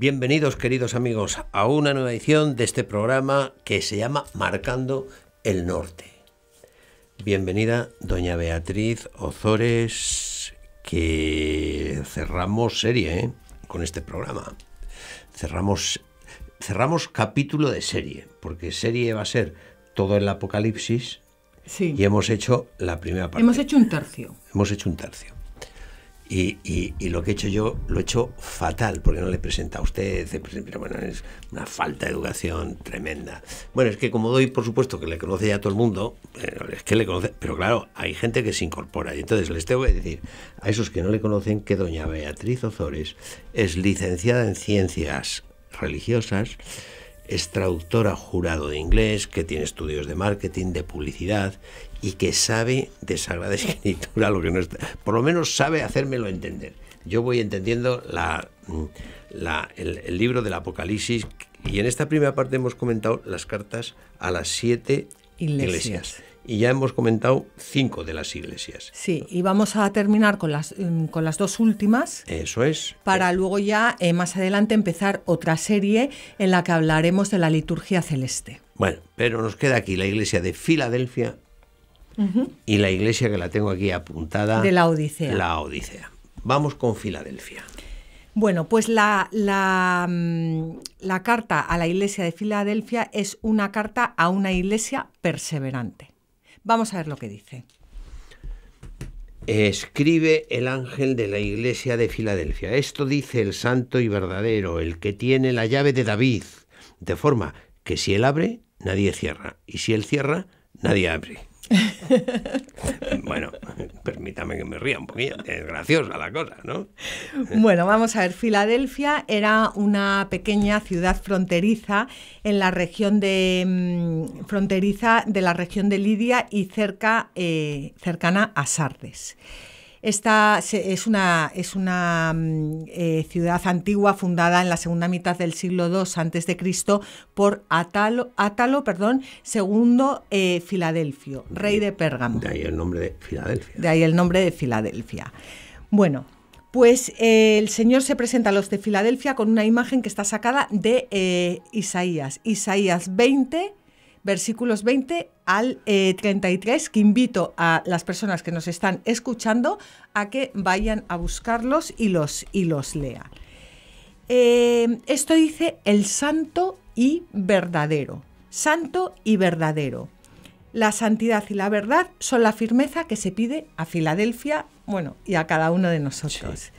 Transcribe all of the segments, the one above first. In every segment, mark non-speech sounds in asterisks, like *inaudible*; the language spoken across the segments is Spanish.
Bienvenidos queridos amigos a una nueva edición de este programa que se llama Marcando el Norte. Bienvenida doña Beatriz Ozores, que cerramos serie ¿eh? con este programa. Cerramos, cerramos capítulo de serie, porque serie va a ser todo el apocalipsis. Sí. Y hemos hecho la primera parte. Hemos hecho un tercio. Hemos hecho un tercio. Y, lo que he hecho yo lo he hecho fatal, porque no le presenta a usted, pero bueno, es una falta de educación tremenda. Bueno, es que como doy, por supuesto, que le conoce ya a todo el mundo, eh, es que le conoce, pero claro, hay gente que se incorpora. Y entonces les tengo que decir a esos que no le conocen que doña Beatriz Ozores es licenciada en ciencias religiosas, es traductora jurado de inglés, que tiene estudios de marketing, de publicidad y que sabe de Sagrada Escritura lo que no está. Por lo menos sabe hacérmelo entender. Yo voy entendiendo mm, el, libro del Apocalipsis y en esta primera parte hemos comentado las cartas a las siete iglesias. Y ya hemos comentado cinco de las iglesias. Sí, y vamos a terminar con las, mm, dos últimas. Eso es. Para luego ya eh, más adelante empezar otra serie en la que hablaremos de la liturgia celeste. Bueno, pero nos queda aquí la iglesia de Filadelfia y la iglesia que la tengo aquí apuntada. De la Odisea. La Odisea. Vamos con Filadelfia. Bueno, pues la, mm, la carta a la iglesia de Filadelfia es una carta a una iglesia perseverante. Vamos a ver lo que dice. Escribe el ángel de la iglesia de Filadelfia. Esto dice el santo y verdadero, el que tiene la llave de David, de forma que si él abre, nadie cierra, y si él cierra, nadie abre. *laughs* bueno, permítame que me ría un poquillo. Es graciosa la cosa, ¿no? bueno, vamos a ver. Filadelfia era una pequeña ciudad fronteriza en la región de mm, fronteriza de la región de Lidia y cerca eh, cercana a Sardes. Esta es una, es una mm, eh, ciudad antigua fundada en la segunda mitad del siglo II a.C. por Atalo, Atalo perdón, segundo eh, Filadelfio, rey de Pérgamo. De ahí el nombre de Filadelfia. De ahí el nombre de Filadelfia. Bueno, pues eh, el Señor se presenta a los de Filadelfia con una imagen que está sacada de Isaías, Isaías 20, versículos 20 al 33, eh, que invito a las personas que nos están escuchando a que vayan a buscarlos y los, y los eh, esto dice el santo y verdadero. Santo y verdadero. La santidad y la verdad son la firmeza que se pide a Filadelfia, bueno, y a cada uno de nosotros.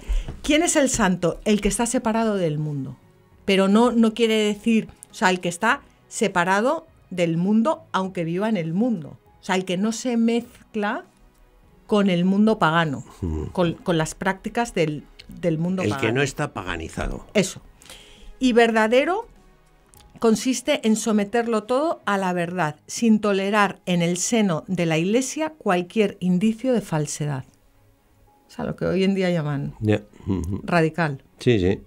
¿Quién es el santo? El que está separado del mundo. Pero no, no quiere decir, o sea, el que está separado del mundo, aunque viva en el mundo. O sea, el que no se mezcla con el mundo pagano, hmm. con, las prácticas del, mundo pagano. El que no está paganizado. Eso. Y verdadero consiste en someterlo todo a la verdad, sin tolerar en el seno de la Iglesia cualquier indicio de falsedad. O sea, lo que hoy en día llaman radical. Sí, sí,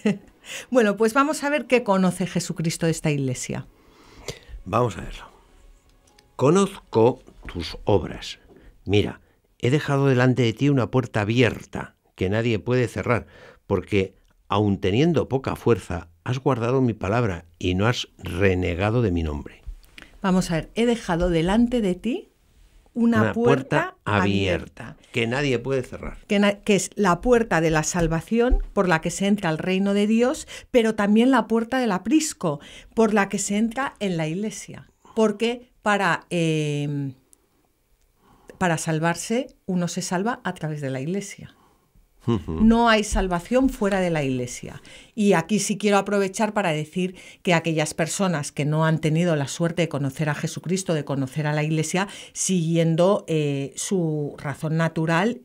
*laughs* bueno, pues vamos a ver qué conoce Jesucristo de esta Iglesia. Vamos a verlo. Conozco tus obras. Mira, he dejado delante de ti una puerta abierta que nadie puede cerrar, porque, aun teniendo poca fuerza, has guardado mi palabra y no has renegado de mi nombre. Vamos a ver, he dejado delante de ti una, puerta, abierta, Que nadie puede cerrar. Que, es la puerta de la salvación por la que se entra al reino de Dios, pero también la puerta del aprisco por la que se entra en la iglesia. Porque para, eh, para salvarse uno se salva a través de la iglesia. No hay salvación fuera de la iglesia. Y aquí sí quiero aprovechar para decir que aquellas personas que no han tenido la suerte de conocer a Jesucristo, de conocer a la iglesia, siguiendo eh, su razón natural,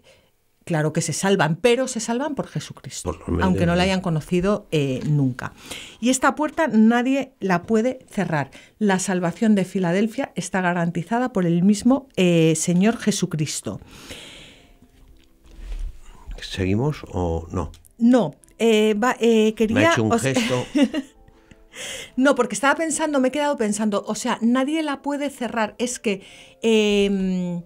claro que se salvan, pero se salvan por Jesucristo, aunque no la hayan conocido eh, nunca. Y esta puerta nadie la puede cerrar. La salvación de Filadelfia está garantizada por el mismo eh, Señor Jesucristo. ¿Seguimos o no? No, eh, eh, quería... Me ha hecho un gesto... *laughs* no, porque estaba pensando, me he quedado pensando, o sea, nadie la puede cerrar, es que... Em,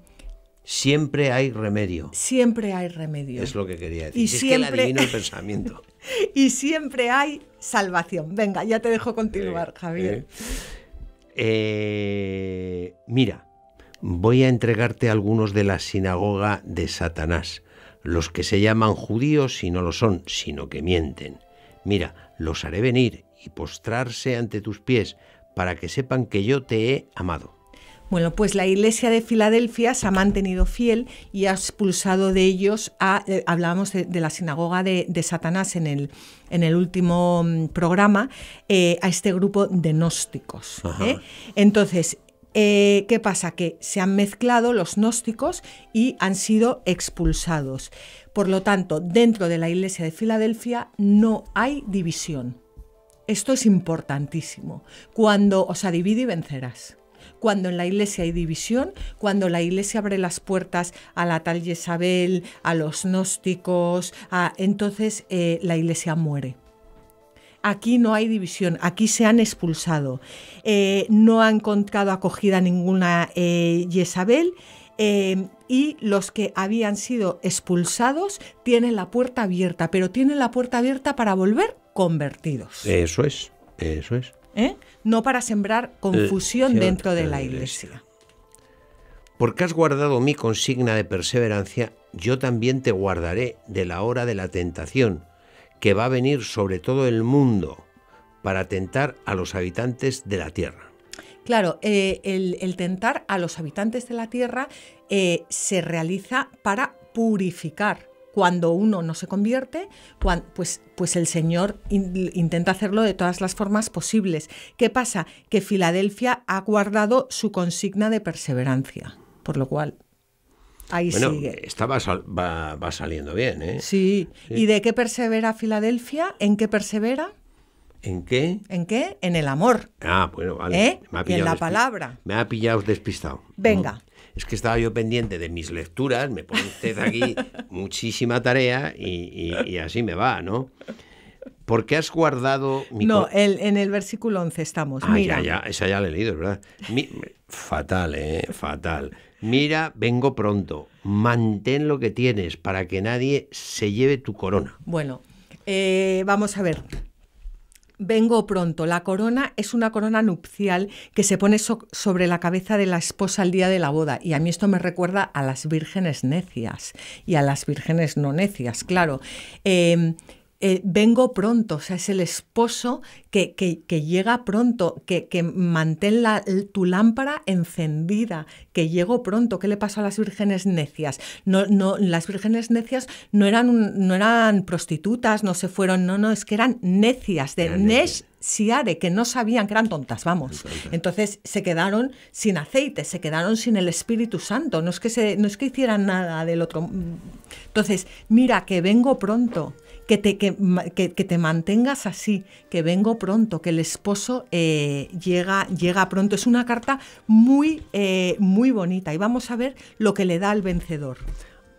siempre hay remedio. Siempre hay remedio. Es lo que quería decir. Y siempre... que el *laughs* pensamiento. y siempre hay salvación. Venga, ya te dejo continuar, Javier. Eh, mira, voy a entregarte algunos de la sinagoga de Satanás, los que se llaman judíos y no lo son, sino que mienten. Mira, los haré venir y postrarse ante tus pies, para que sepan que yo te he amado. Bueno, pues la Iglesia de Filadelfia se ha mantenido fiel y ha expulsado de ellos, a, eh, hablábamos de, la sinagoga de, Satanás en el, en el último mm, programa, eh, a este grupo de gnósticos. ¿eh? Entonces, eh, ¿Qué pasa? Que se han mezclado los gnósticos y han sido expulsados. Por lo tanto, dentro de la Iglesia de Filadelfia no hay división. Esto es importantísimo. Cuando, os sea, y vencerás. Cuando en la iglesia hay división, cuando la iglesia abre las puertas a la tal Jezabel, a los gnósticos, entonces eh, la iglesia muere. Aquí no hay división, aquí se han expulsado. Eh, no ha encontrado acogida ninguna eh, eh, y los que habían sido expulsados tienen la puerta abierta, pero tienen la puerta abierta para volver convertidos. Eso es, eso es. ¿Eh? No para sembrar confusión dentro de la iglesia. Porque has guardado mi consigna de perseverancia, yo también te guardaré de la hora de la tentación que va a venir sobre todo el mundo para tentar a los habitantes de la Tierra. Claro, eh, el, tentar a los habitantes de la Tierra eh, se realiza para purificar. Cuando uno no se convierte, pues, pues, el Señor intenta hacerlo de todas las formas posibles. ¿Qué pasa? Que Filadelfia ha guardado su consigna de perseverancia, por lo cual Ahí bueno, sigue. va, saliendo bien, ¿eh? Sí. ¿Y de qué persevera Filadelfia? ¿En qué persevera? ¿En qué? ¿En qué? En el amor. Ah, bueno, vale. ¿Eh? Me en la palabra. Me ha pillado despistado. Venga. Es que estaba yo pendiente de mis lecturas, me pone usted aquí *laughs* muchísima tarea y, y así me va, ¿no? ¿Por qué has guardado mi No, en el versículo 11 estamos. Ah, ya, ya, esa ya la he leído, ¿verdad? fatal, ¿eh? Fatal. Mira, vengo pronto. Mantén lo que tienes para que nadie se lleve tu corona. Bueno, eh, vamos a ver. Vengo pronto. La corona es una corona nupcial que se pone sobre la cabeza de la esposa el día de la boda. Y a mí esto me recuerda a las vírgenes necias y a las vírgenes no necias, claro. Em, eh, vengo pronto, o sea, es el esposo que, que, llega pronto, que, mantén la, tu lámpara encendida, que llego pronto. ¿Qué le pasó a las vírgenes necias? No, no, las vírgenes necias no eran, no eran prostitutas, no se fueron, no, no, es que eran necias, de neciare siare, que no sabían que eran tontas, vamos. Entonces se quedaron sin aceite, se quedaron sin el Espíritu Santo, no es que, se, no es que hicieran nada del otro. Entonces, mira que vengo pronto que te, mantengas así, que vengo pronto, que el esposo eh, llega, llega pronto. Es una carta muy, eh, muy bonita y vamos a ver lo que le da al vencedor.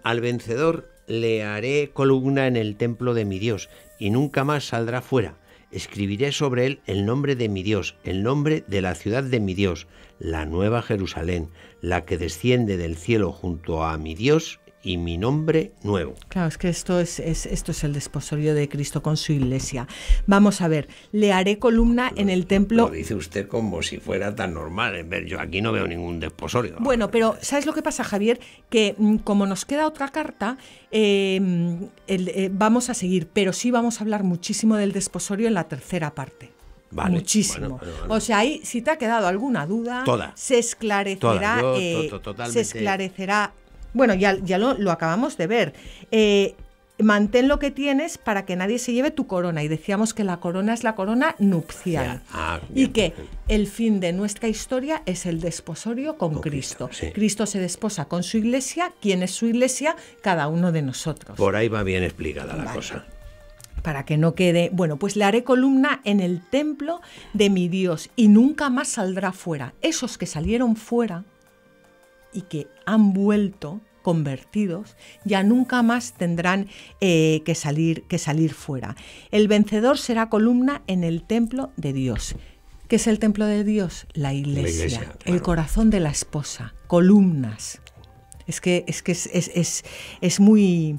Al vencedor le haré columna en el templo de mi Dios y nunca más saldrá fuera. Escribiré sobre él el nombre de mi Dios, el nombre de la ciudad de mi Dios, la nueva Jerusalén, la que desciende del cielo junto a mi Dios y mi nombre nuevo. Claro, es que esto es, esto es el desposorio de Cristo con su iglesia. Vamos a ver, le haré columna en el templo. Lo dice usted como si fuera tan normal. ver, yo aquí no veo ningún desposorio. Bueno, pero ¿sabes lo que pasa, Javier? Que mm, como nos queda otra carta, em, eh, vamos a seguir, pero sí vamos a hablar muchísimo del desposorio en la tercera parte. Vale, Muchísimo. O sea, ahí si te ha quedado alguna duda, se esclarecerá, eh, se esclarecerá bueno, ya, ya lo, acabamos de ver. Eh, mantén lo que tienes para que nadie se lleve tu corona. Y decíamos que la corona es la corona nupcial. Ah, y que el fin de nuestra historia es el desposorio con, Cristo. Cristo, se desposa con su iglesia. ¿Quién es su iglesia? Cada uno de nosotros. Por ahí va bien explicada la cosa. Para que no quede, bueno, pues le haré columna en el templo de mi Dios y nunca más saldrá fuera. Esos que salieron fuera, y que han vuelto convertidos, ya nunca más tendrán eh, que, salir, que salir fuera. El vencedor será columna en el templo de Dios. ¿Qué es el templo de Dios? La iglesia, el corazón de la esposa, columnas. Es que es, que es, es, es, muy,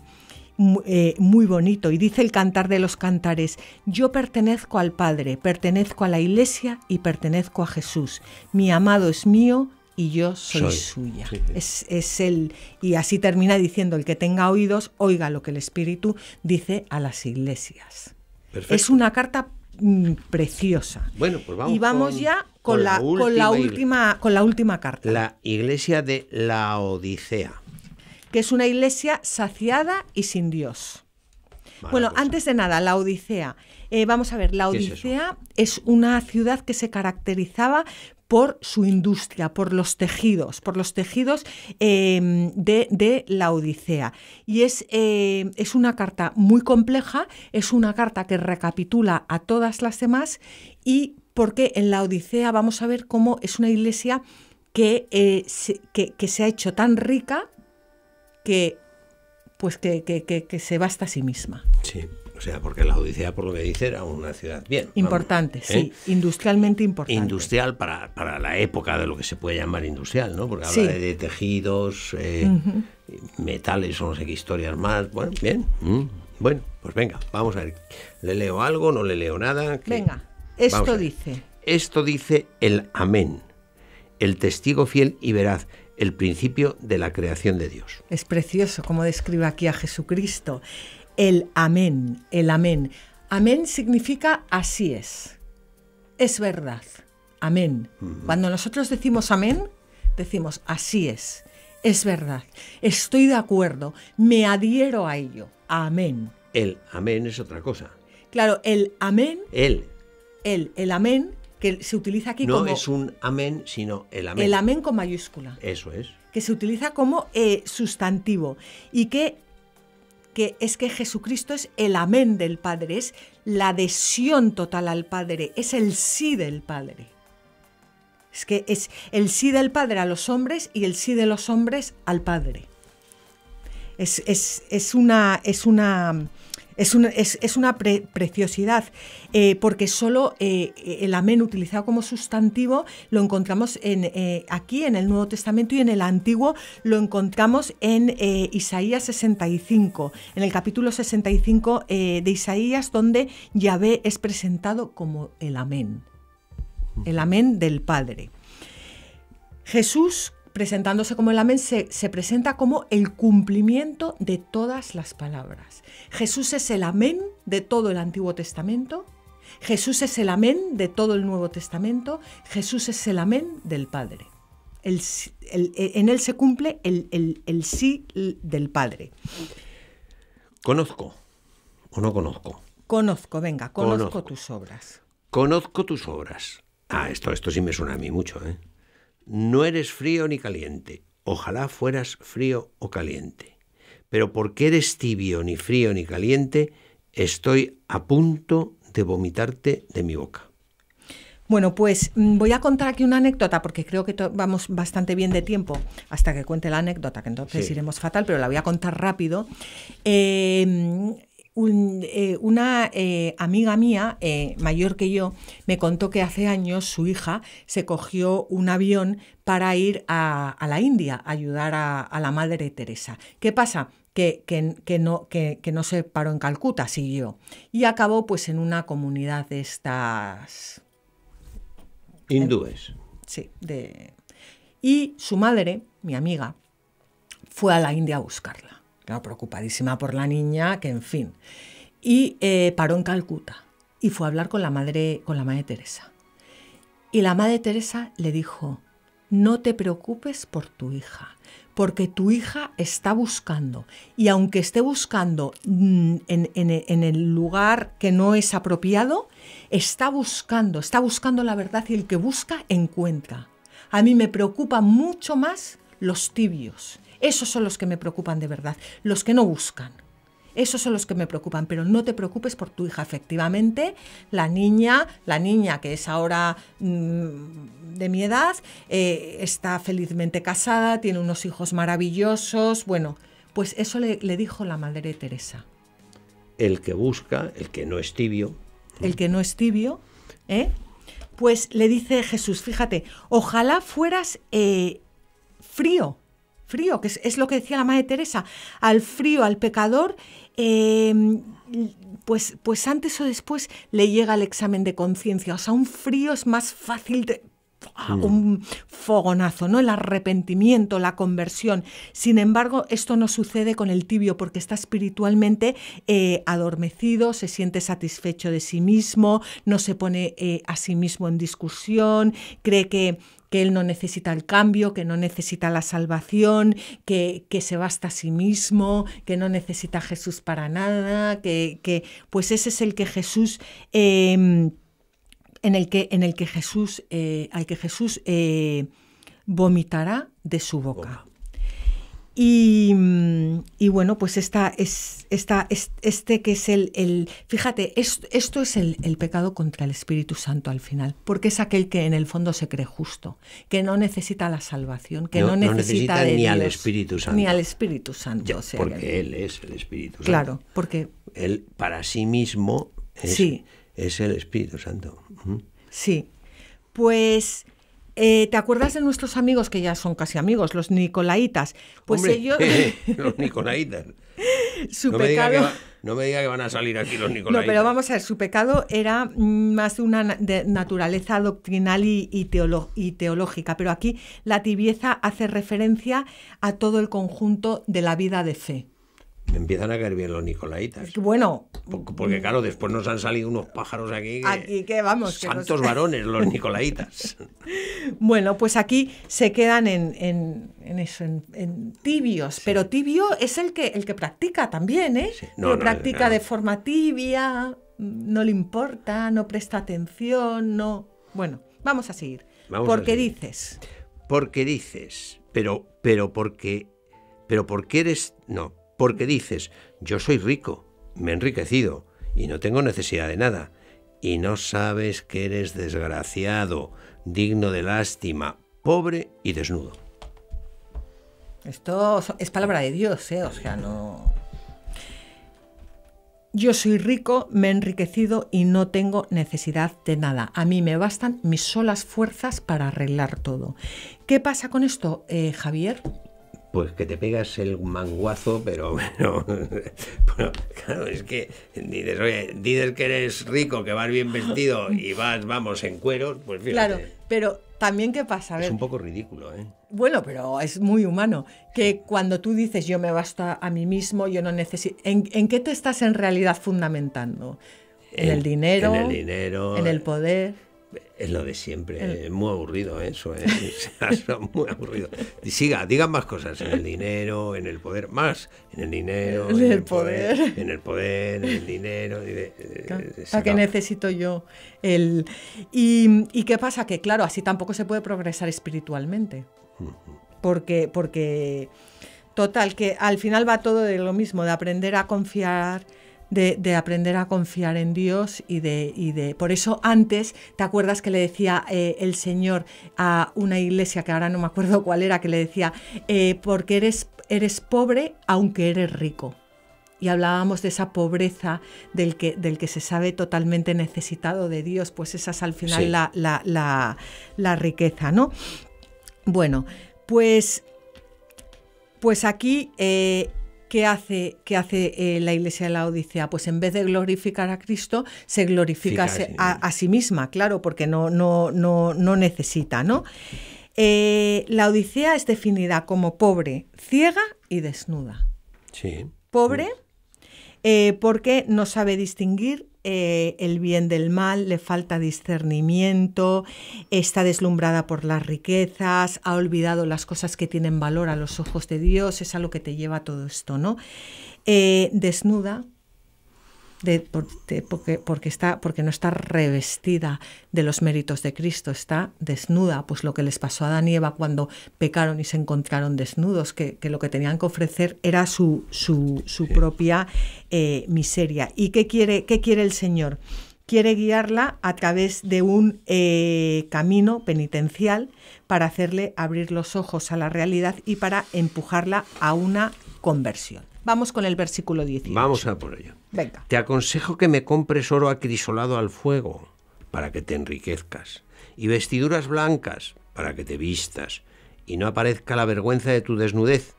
muy, eh, muy bonito. Y dice el cantar de los cantares, yo pertenezco al Padre, pertenezco a la iglesia y pertenezco a Jesús. Mi amado es mío y yo soy, suya. Es, el, y así termina diciendo, el que tenga oídos, oiga lo que el Espíritu dice a las iglesias. Es una carta mm, preciosa. Bueno, pues vamos. Y vamos ya con, la, última, con, la, última, con la última carta. La iglesia de la Odisea. Que es una iglesia saciada y sin Dios. bueno, antes de nada, la Odisea. Eh, vamos a ver, la Odisea es, una ciudad que se caracterizaba por su industria, por los tejidos, por los tejidos em, de, la Odisea. Y es, em, es una carta muy compleja, es una carta que recapitula a todas las demás y porque en la Odisea vamos a ver cómo es una iglesia que, eh, se, que, se ha hecho tan rica que pues que, se basta a sí misma. O sea, porque la Odisea, por lo que dice, era una ciudad bien. Importante, ¿Eh? sí, industrialmente importante. Industrial para, la época de lo que se puede llamar industrial, ¿no? Porque habla de, tejidos, eh, metales o no sé qué historias más. Bueno, bien. Mm, bueno, pues venga, vamos a ver. ¿Le leo algo? ¿No le leo nada? Venga, esto dice. Esto dice el amén, el testigo fiel y veraz el principio de la creación de Dios. Es precioso como describe aquí a Jesucristo el amén, el amén. Amén significa así es, es verdad, amén. Cuando nosotros decimos amén, decimos así es, es verdad, estoy de acuerdo, me adhiero a ello, amén. El amén es otra cosa. Claro, el amén. El. El, el amén que se utiliza aquí no como... No es un amén, sino el amén. El amén con mayúscula. Eso es. Que se utiliza como eh, sustantivo y que que es que Jesucristo es el amén del Padre, es la adhesión total al Padre, es el sí del Padre. Es que es el sí del Padre a los hombres y el sí de los hombres al Padre. Es, es, es una, es una es una, preciosidad, eh, porque solo eh, eh, el amén utilizado como sustantivo lo encontramos en, aquí en el Nuevo Testamento y en el Antiguo lo encontramos en Isaías 65, en el capítulo 65 de Isaías, donde Yahvé es presentado como el amén, el amén del Padre. Jesús presentándose como el amén, se, presenta como el cumplimiento de todas las palabras. Jesús es el amén de todo el Antiguo Testamento, Jesús es el amén de todo el Nuevo Testamento, Jesús es el amén del Padre. E, en él se cumple el, sí del Padre. ¿Conozco o no conozco? Conozco, venga, conozco, tus obras. Conozco tus obras. Ah, esto, esto sí me suena a mí mucho, ¿eh? no eres frío ni caliente. Ojalá fueras frío o caliente. Pero porque eres tibio ni frío ni caliente, estoy a punto de vomitarte de mi boca. Bueno, pues mm, voy a contar aquí una anécdota porque creo que vamos bastante bien de tiempo hasta que cuente la anécdota, que entonces iremos fatal, pero la voy a contar rápido. Eh, eh, una eh, amiga mía, eh, mayor que yo, me contó que hace años su hija se cogió un avión para ir a, la India a ayudar a, la madre Teresa. ¿Qué pasa? Que, que, no, que, no se paró en Calcuta, siguió. Y acabó pues en una comunidad de estas... Hindúes. sí, Y su madre, mi amiga, fue a la India a buscarla preocupadísima por la niña, que en fin. Y eh, paró en Calcuta y fue a hablar con la madre, con la madre Teresa. Y la madre Teresa le dijo, no te preocupes por tu hija, porque tu hija está buscando, y aunque esté buscando mm, en, en, el lugar que no es apropiado, está buscando, está buscando la verdad y el que busca encuentra. A mí me preocupan mucho más los tibios esos son los que me preocupan de verdad, los que no buscan. Esos son los que me preocupan, pero no te preocupes por tu hija. Efectivamente, la niña, la niña que es ahora mm, de mi edad, eh, está felizmente casada, tiene unos hijos maravillosos. Bueno, pues eso le, dijo la madre Teresa. El que busca, el que no es tibio. El que no es tibio, ¿eh? Pues le dice Jesús, fíjate, ojalá fueras eh, frío frío, que es, lo que decía la Madre Teresa, al frío, al pecador, em, pues, pues antes o después le llega el examen de conciencia. O sea, un frío es más fácil de, Mm. un fogonazo, ¿no? El arrepentimiento, la conversión. Sin embargo, esto no sucede con el tibio porque está espiritualmente eh, adormecido, se siente satisfecho de sí mismo, no se pone eh, a sí mismo en discusión, cree que que él no necesita el cambio, que no necesita la salvación, que, se basta a sí mismo, que no necesita a Jesús para nada, que, pues ese es el que Jesús em, en el que, en el que Jesús, eh, que Jesús eh, vomitará de su boca. Mm, y, bueno, pues esta, es, esta, este que es el... fíjate, esto es el, pecado contra el Espíritu Santo al final, porque es aquel que en el fondo se cree justo, que no necesita la salvación, que no, necesita, ni al Espíritu Santo. Ni al Espíritu Santo. porque Él es el Espíritu Santo. Claro, porque... Él para sí mismo es es el Espíritu Santo. Sí, pues... Eh, ¿Te acuerdas de nuestros amigos que ya son casi amigos, los nicolaitas? Pues ellos. *laughs* *laughs* los nicolaitas. su no pecado. Me no me diga que van a salir aquí los nicolaitas. *laughs* No, pero vamos a ver, su pecado era más de una naturaleza doctrinal y, y teológica, pero aquí la tibieza hace referencia a todo el conjunto de la vida de fe empiezan a caer bien los nicolaitas. bueno. Porque, claro, después nos han salido unos pájaros aquí. aquí que vamos. Santos *laughs* varones, los nicolaitas. bueno, pues aquí se quedan en, eso, en, tibios. Pero tibio es el que, el que practica también, ¿eh? Que No, practica de forma tibia, no le importa, no presta atención, no. Bueno, vamos a seguir. ¿Por porque dices. Porque dices, pero, pero porque. Pero porque eres. No, porque dices, yo soy rico, me he enriquecido y no tengo necesidad de nada, y no sabes que eres desgraciado, digno de lástima, pobre y desnudo. Esto es palabra de Dios, ¿eh? o sea, no... Yo soy rico, me he enriquecido y no tengo necesidad de nada. A mí me bastan mis solas fuerzas para arreglar todo. ¿Qué pasa con esto, eh, Javier? pues que te pegas el manguazo, pero *laughs* bueno, claro, es que dices, oye, dices que eres rico, que vas bien vestido *laughs* y vas, vamos, en cuero, pues Claro, pero también qué pasa, Es un poco ridículo, ¿eh? Bueno, pero es muy humano, que cuando tú dices yo me basta a mí mismo, yo no necesito... ¿En, qué te estás en realidad fundamentando? en el dinero? En el dinero. ¿En el poder? Es lo de siempre, mm. es muy aburrido ¿eh? eso, *laughs* es muy aburrido. Siga, diga más cosas, en el dinero, en el poder, más, en el dinero, en, el, poder, *laughs* en el poder, en el dinero. ¿Para ah, qué necesito yo? El... Y, ¿Y qué pasa? Que claro, así tampoco se puede progresar espiritualmente. Porque, porque, total, que al final va todo de lo mismo, de aprender a confiar de, aprender a confiar en Dios y de, de... Por eso antes, ¿te acuerdas que le decía eh, el Señor a una iglesia, que ahora no me acuerdo cuál era, que le decía, eh, porque eres, eres pobre aunque eres rico? y hablábamos de esa pobreza del que, del que se sabe totalmente necesitado de Dios, pues esa es al final la, riqueza, ¿no? Bueno, pues, pues aquí eh, ¿qué hace, hace eh, la Iglesia de la Odisea? Pues en vez de glorificar a Cristo, se glorifica a, sí misma, claro, porque no, no, no, necesita, ¿no? Eh, la Odisea es definida como pobre, ciega y desnuda. Sí. Pobre, eh, porque no sabe distinguir eh, el bien del mal, le falta discernimiento, está deslumbrada por las riquezas, ha olvidado las cosas que tienen valor a los ojos de Dios, es a lo que te lleva todo esto, ¿no? Eh, desnuda, porque, está, porque no está revestida de los méritos de Cristo, está desnuda, pues lo que les pasó a Adán y Eva cuando pecaron y se encontraron desnudos, que, lo que tenían que ofrecer era su, su, su propia eh, miseria. ¿Y qué quiere, quiere el Señor? quiere guiarla a través de un eh, camino penitencial para hacerle abrir los ojos a la realidad y para empujarla a una conversión. Vamos con el versículo 18. Vamos a por ello. Venga. Te aconsejo que me compres oro acrisolado al fuego para que te enriquezcas y vestiduras blancas para que te vistas y no aparezca la vergüenza de tu desnudez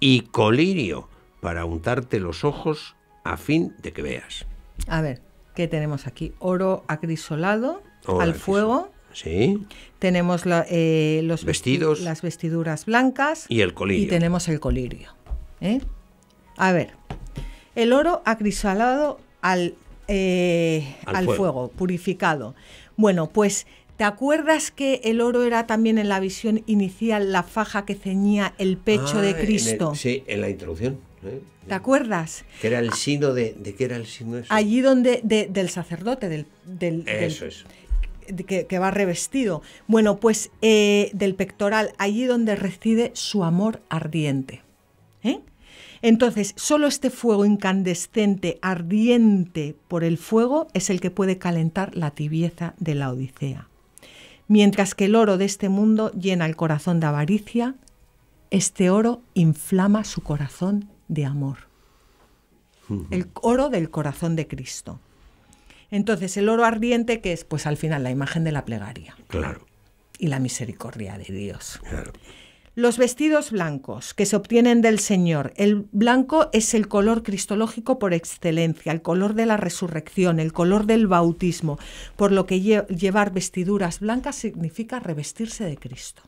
y colirio para untarte los ojos a fin de que veas. A ver, ¿qué tenemos aquí? Oro acrisolado al fuego. Sí. Tenemos eh, los vestidos, las vestiduras blancas y el colirio. Y tenemos el colirio. ¿Eh? A ver, el oro acrisalado al, eh, fuego. purificado. Bueno, pues ¿Te acuerdas que el oro era también en la visión inicial la faja que ceñía el pecho de ah, Cristo? sí, en la introducción. ¿eh? ¿Te acuerdas? Que era el signo de, de qué era el signo eso? Allí donde del sacerdote, del, eso es. que, va revestido. Bueno, pues del pectoral, allí donde reside su amor ardiente. ¿eh? Entonces, solo este fuego incandescente, ardiente por el fuego, es el que puede calentar la tibieza de la Odisea. Mientras que el oro de este mundo llena el corazón de avaricia, este oro inflama su corazón de amor. El oro del corazón de Cristo. Entonces, el oro ardiente, que es, pues al final, la imagen de la plegaria. Y la misericordia de Dios. Los vestidos blancos que se obtienen del Señor. El blanco es el color cristológico por excelencia, el color de la resurrección, el color del bautismo, por lo que llevar vestiduras blancas significa revestirse de Cristo.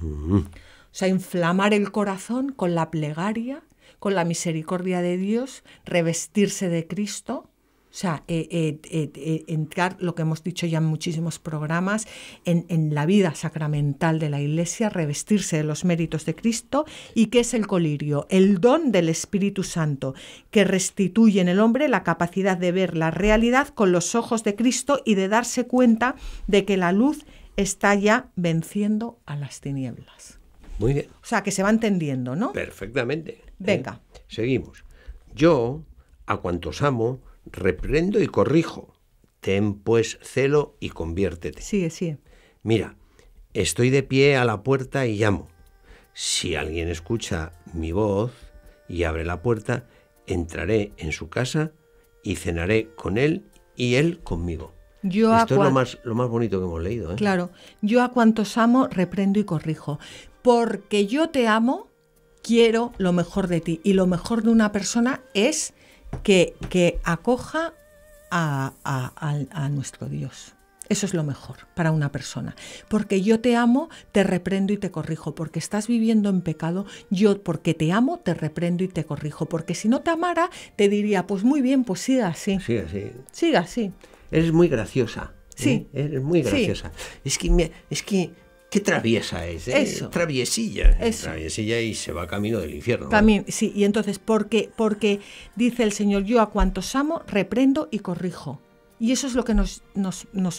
Mm. O sea, inflamar el corazón con la plegaria, con la misericordia de Dios, revestirse de Cristo, o sea, eh, eh, eh, entrar, lo que hemos dicho ya en muchísimos programas, en, en, la vida sacramental de la Iglesia, revestirse de los méritos de Cristo y que es el colirio, el don del Espíritu Santo, que restituye en el hombre la capacidad de ver la realidad con los ojos de Cristo y de darse cuenta de que la luz está ya venciendo a las tinieblas. Muy bien. O sea, que se va entendiendo, ¿no? Perfectamente. Venga. Seguimos. Yo, a cuantos amo, reprendo y corrijo. Ten pues celo y conviértete. Sigue, sigue. Mira, estoy de pie a la puerta y llamo. Si alguien escucha mi voz y abre la puerta, entraré en su casa y cenaré con él y él conmigo. Esto es lo más, lo más bonito que hemos leído. ¿eh? Claro, yo a cuantos amo reprendo y corrijo. Porque yo te amo, quiero lo mejor de ti. Y lo mejor de una persona es que, acoja a, nuestro Dios. Eso es lo mejor para una persona. Porque yo te amo, te reprendo y te corrijo. Porque estás viviendo en pecado, yo porque te amo, te reprendo y te corrijo. Porque si no te amara, te diría, pues muy bien, pues siga así. Siga así. Siga así. Eres muy graciosa. Sí. ¿eh? Eres muy graciosa. Es que es que Qué traviesa es, ¿eh? Traviesilla. Traviesilla y se va camino del infierno. También, sí, y entonces, porque, porque dice el Señor, yo a cuantos amo, reprendo y corrijo. Y eso es lo que nos,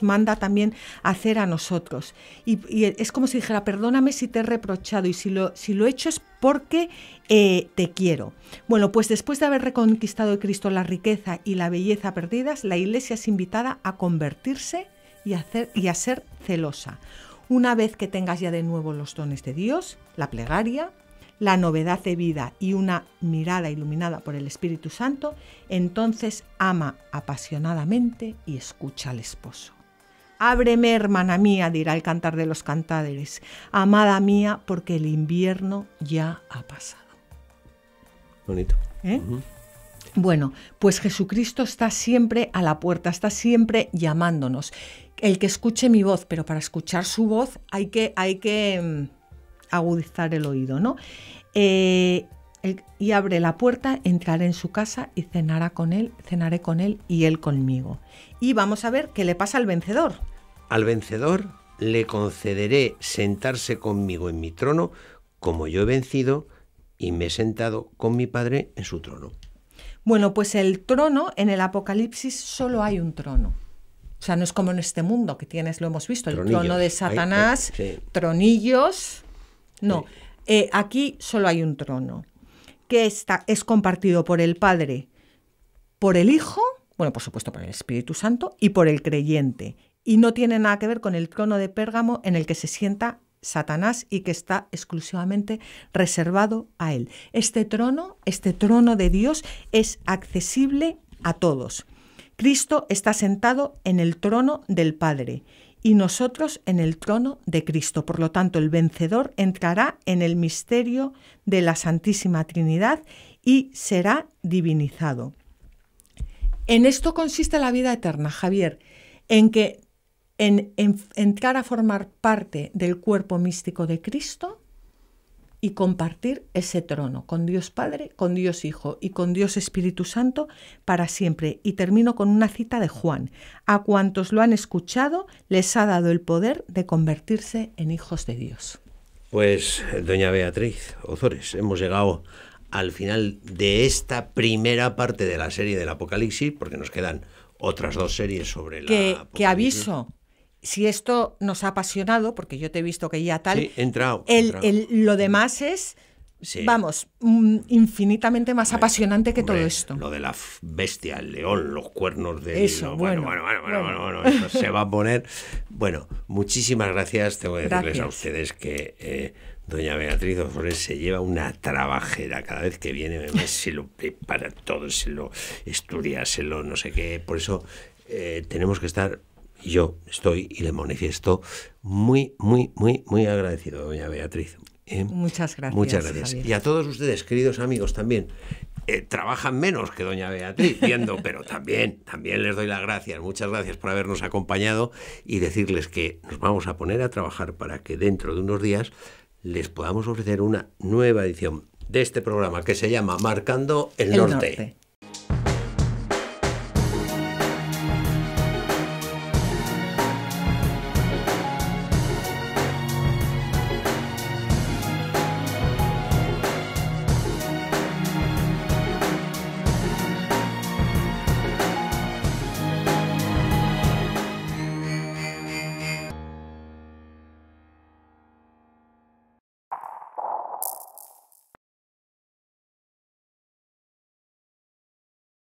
manda también hacer a nosotros. Y, es como si dijera, perdóname si te he reprochado y si lo, si lo he hecho es porque eh, te quiero. Bueno, pues después de haber reconquistado de Cristo la riqueza y la belleza perdidas, la Iglesia es invitada a convertirse y hacer, y a ser celosa. Una vez que tengas ya de nuevo los dones de Dios, la plegaria, la novedad de vida y una mirada iluminada por el Espíritu Santo, entonces ama apasionadamente y escucha al esposo. Ábreme, hermana mía, dirá el cantar de los cantáderes amada mía, porque el invierno ya ha pasado. Bonito. ¿Eh? Bueno, pues Jesucristo está siempre a la puerta, está siempre llamándonos. El que escuche mi voz, pero para escuchar su voz hay que, hay que mm, agudizar el oído, ¿no? Eh, y abre la puerta, entraré en su casa y cenará con él, cenaré con él y él conmigo. Y vamos a ver qué le pasa al vencedor. Al vencedor le concederé sentarse conmigo en mi trono, como yo he vencido y me he sentado con mi Padre en su trono. Bueno, pues el trono, en el Apocalipsis solo hay un trono. O sea, no es como en este mundo que tienes, lo hemos visto, el trono de eh, Satanás, tronillos. No, eh, aquí solo hay un trono que está, es compartido por el Padre, por el Hijo, bueno, por supuesto por el Espíritu Santo y por el creyente. Y no tiene nada que ver con el trono de Pérgamo en el que se sienta Satanás y que está exclusivamente reservado a él. Este trono, este trono de Dios es accesible a todos. Cristo está sentado en el trono del Padre y nosotros en el trono de Cristo. Por lo tanto, el vencedor entrará en el misterio de la Santísima Trinidad y será divinizado. En esto consiste la vida eterna, Javier, en que en, entrar a formar parte del cuerpo místico de Cristo y compartir ese trono con Dios Padre, con Dios Hijo y con Dios Espíritu Santo para siempre. Y termino con una cita de Juan. A cuantos lo han escuchado les ha dado el poder de convertirse en hijos de Dios. Pues, doña Beatriz Ozores, hemos llegado al final de esta primera parte de la serie del Apocalipsis, porque nos quedan otras dos series sobre la... Que, que aviso, si esto nos ha apasionado, porque yo te he visto que ya tal, sí, el, lo mm. demás es... Vamos, mm, infinitamente más apasionante que todo esto. Lo de la bestia, el león, los cuernos de... Eso, bueno, bueno, bueno, bueno, bueno, bueno, se va a poner... Bueno, muchísimas gracias, tengo que decirles a ustedes que... Eh, doña Beatriz Ozores se lleva una trabajera cada vez que viene, se lo prepara todo, se lo estudia, se lo no sé qué. Por eso eh, tenemos que estar yo estoy y le manifiesto muy, muy, muy, muy agradecido, doña Beatriz. ¿Eh? muchas gracias. Muchas gracias. Y a todos ustedes, queridos amigos, también. Eh, trabajan menos que doña Beatriz, viendo, pero también, también les doy las gracias. Muchas gracias por habernos acompañado y decirles que nos vamos a poner a trabajar para que dentro de unos días les podamos ofrecer una nueva edición de este programa que se llama Marcando el, norte.